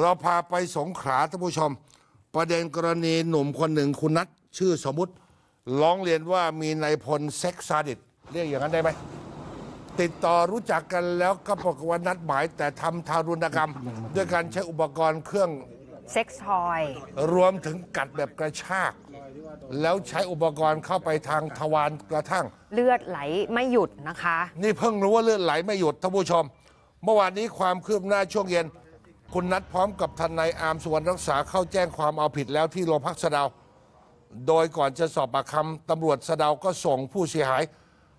เราพาไปสงขลาท่านผู้ชม ประเด็นกรณีหนุ่มคนหนึ่งคุณนัทชื่อสมมุติร้องเรียนว่ามีนายพลเซ็กซาดิสเรียกอย่างนั้นได้ไหมติดต่อรู้จักกันแล้วก็ปรกว่านัดหมาย แต่ทำทารุณกรรม ด้วยการใช้อุปกรณ์เครื่องเซ็กซ์ทอย รวมถึงกัดแบบกระชากแล้วใช้อุปกรณ์เข้าไปทางทวารกระทั่ง เลือดไหลไม่หยุดนะคะนี่เพิ่งรู้ว่าเลือดไหลไม่หยุดท่านผู้ชม เมื่อวานนี้ความคืบหน้าช่วงเย็นคุณนัทพร้อมกับทนายอาร์มสุวรรณรักษาเข้าแจ้งความเอาผิดแล้วที่โรงพักสะดา โดยก่อนจะสอบปากคำตำรวจสะดา ก็ส่งผู้เสียหาย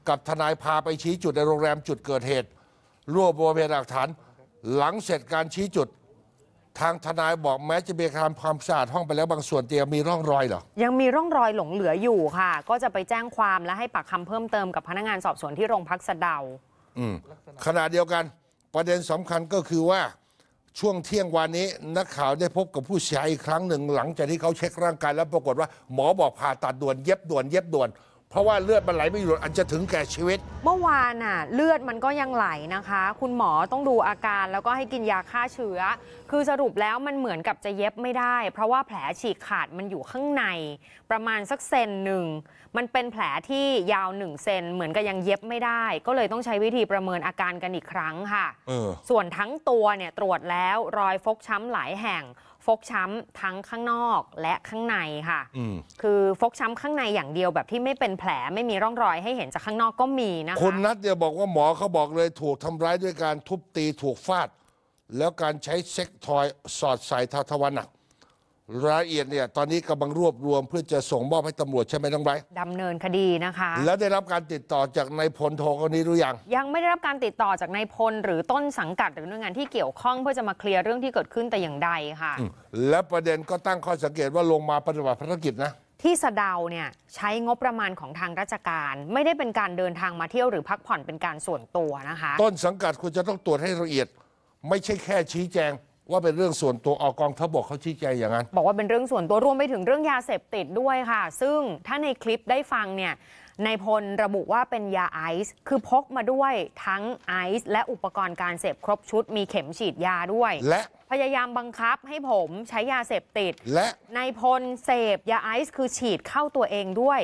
กับทนายพาไปชี้จุดในโรงแรมจุดเกิดเหตุรวบรวมหลักฐาน หลังเสร็จการชี้จุด ทางทนายบอกแม้จะมีการความสะอาดห้องไปแล้วบางส่วนเตียงมีร่องรอยเหรอยังมีร่องรอยหลงเหลืออยู่ค่ะ ก็จะไปแจ้งความและให้ปากคำเพิ่มเติมกับพนักงานสอบสวนที่โรงพักสะดาวขณะเดียวกัน ประเด็นสำคัญก็คือว่าช่วงเที่ยงวันนี้นักข่าวได้พบกับผู้เสียหายอีกครั้งหนึ่งหลังจากที่เขาเช็คร่างกายแล้วปรากฏว่าหมอบอกผ่าตัดด่วนเย็บด่วนเย็บด่วนเพราะว่าเลือดมันไหลไม่หยุดอันจะถึงแก่ชีวิตเมื่อวานน่ะเลือดมันก็ยังไหลนะคะ คุณหมอต้องดูอาการแล้วก็ให้กินยาฆ่าเชื้อ คือสรุปแล้วมันเหมือนกับจะเย็บไม่ได้ เพราะว่าแผลฉีกขาดมันอยู่ข้างใน ประมาณสักเซนหนึ่งมันเป็นแผลที่ยาวหนึ่งเซนเหมือนกับยังเย็บไม่ได้ ก็เลยต้องใช้วิธีประเมินอาการกันอีกครั้งค่ะ ส่วนทั้งตัวเนี่ยตรวจแล้วรอยฟกช้ำหลายแห่ง ฟกช้ำทั้งข้างนอกและข้างในค่ะคือฟกช้ำข้างในอย่างเดียวแบบที่ไม่เป็นแผลไม่มีร่องรอยให้เห็นจากข้างนอกก็มีนะคะคุณนัทเนี่ยบอกว่าหมอเขาบอกเลยถูกทำร้ายด้วยการทุบตีถูกฟาด แล้วการใช้เซ็กทอยสอดใส่ทาทวันหนักรายละเอียดเนี่ยตอนนี้กำลังรวบรวมเพื่อจะส่งมอบให้ตำรวจใช่ไหมน้องไบร์ดำเนินคดีนะคะแล้วได้รับการติดต่อจากนายพลโทคนนี้หรือยังยังไม่ได้รับการติดต่อจากนายพลหรือต้นสังกัดหรือหน่วยงานที่เกี่ยวข้องเพื่อจะมาเคลียร์เรื่องที่เกิดขึ้นแต่อย่างใดค่ะ และประเด็นก็ตั้งข้อสังเกตว่าลงมาปฏิบัติภารกิจนะที่สะเดาเนี่ยใช้งบประมาณของทางราชการ ไม่ได้เป็นการเดินทางมาเที่ยว หรือพักผ่อนเป็นการส่วนตัวนะคะ ต้นสังกัดควรจะต้องตรวจให้ละเอียด ไม่ใช่แค่ชี้แจงว่าเป็นเรื่องส่วนตัวออกกองทัพบกเขาชี้แจงอย่างนั้นบอกว่าเป็นเรื่องส่วนตัวรวมไปถึงเรื่องยาเสพติดด้วยค่ะ ซึ่งถ้าในคลิปได้ฟังเนี่ยนายพลระบุว่าเป็นยาไอซ์คือพกมาด้วยทั้งไอซ์และอุปกรณ์การเสพครบชุด มีเข็มฉีดยาด้วย และพยายามบังคับให้ผมใช้ยาเสพติด และนายพลเสพยาไอซ์คือฉีดเข้าตัวเองด้วย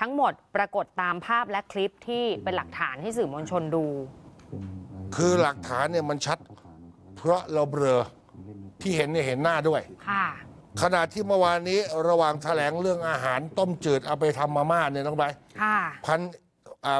ทั้งหมดปรากฏตามภาพและคลิปที่เป็นหลักฐานให้สื่อมวลชนดู คือหลักฐานเนี่ยมันชัด เพราะเราเบลอที่เห็นเนี่ยเห็นหน้าด้วย ค่ะ ขณะที่เมื่อวานนี้ระหว่างแถลงเรื่องอาหารต้มจืดเอาไปทำมาม่าเนี่ยน้องใบค่ะ พัน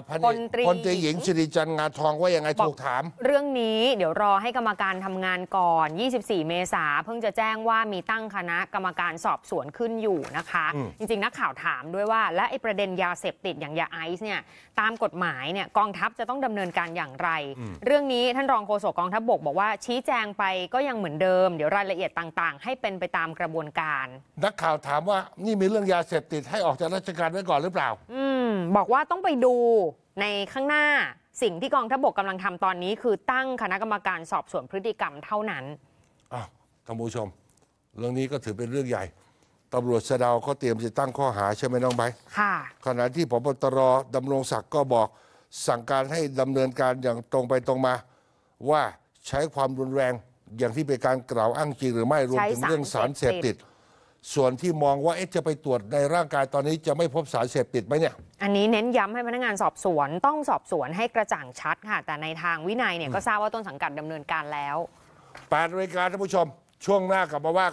พนลตรีพลตรีหญิงสิริจันทร์งาทอง ว่ายังไงถูกถาม เรื่องนี้เดี๋ยวรอให้กรรมการทำงานก่อน 24 เมษา เพิ่งจะแจ้งว่ามีตั้งคณะกรรมการสอบสวนขึ้นอยู่นะคะ จริงๆ นักข่าวถามด้วยว่า และไอ้ประเด็นยาเสพติดอย่างยาไอซ์เนี่ยตามกฎหมายเนี่ยกองทัพจะต้องดำเนินการอย่างไร เรื่องนี้ท่านรองโฆษกกองทัพบกบอกว่าชี้แจงไปก็ยังเหมือนเดิมเดี๋ยวรายละเอียดต่าง ๆ ให้เป็นไปตามกระบวนการ นักข่าวถามว่านี่มีเรื่องยาเสพติดให้ออกจากราชการไว้ก่อนหรือเปล่าอืบอกว่าต้องไปดูในข้างหน้าสิ่งที่กองทัพบกกำลังทำตอนนี้คือตั้งคณะกรรมการสอบสวนพฤติกรรมเท่านั้นอ้าวท่านผู้ชม เรื่องนี้ก็ถือเป็นเรื่องใหญ่ตำรวจสะดาวก็เตรียมจะตั้งข้อหาใช่ไหมน้องใบค่ะ ขณะที่พบตรดำรงศักดิ์ก็บอกสั่งการให้ดำเนินการอย่างตรงไปตรงมา ว่าใช้ความรุนแรงอย่างที่เป็นการกล่าวอ้างจริงหรือไม่รวมถึงเรื่องสารเสพติดดส่วนที่มองว่า เอจะไปตรวจในร่างกายตอนนี้จะไม่พบสารเสพติดไหมเนี่ย อันนี้เน้นย้ำให้พนักงานสอบสวนต้องสอบสวนให้กระจ่างชัดค่ะ แต่ในทางวินัยเนี่ยก็ทราบว่าต้นสังกัดดำเนินการแล้วแปดนาฬิกาท่านผู้ชมช่วงหน้ากลับมาว่า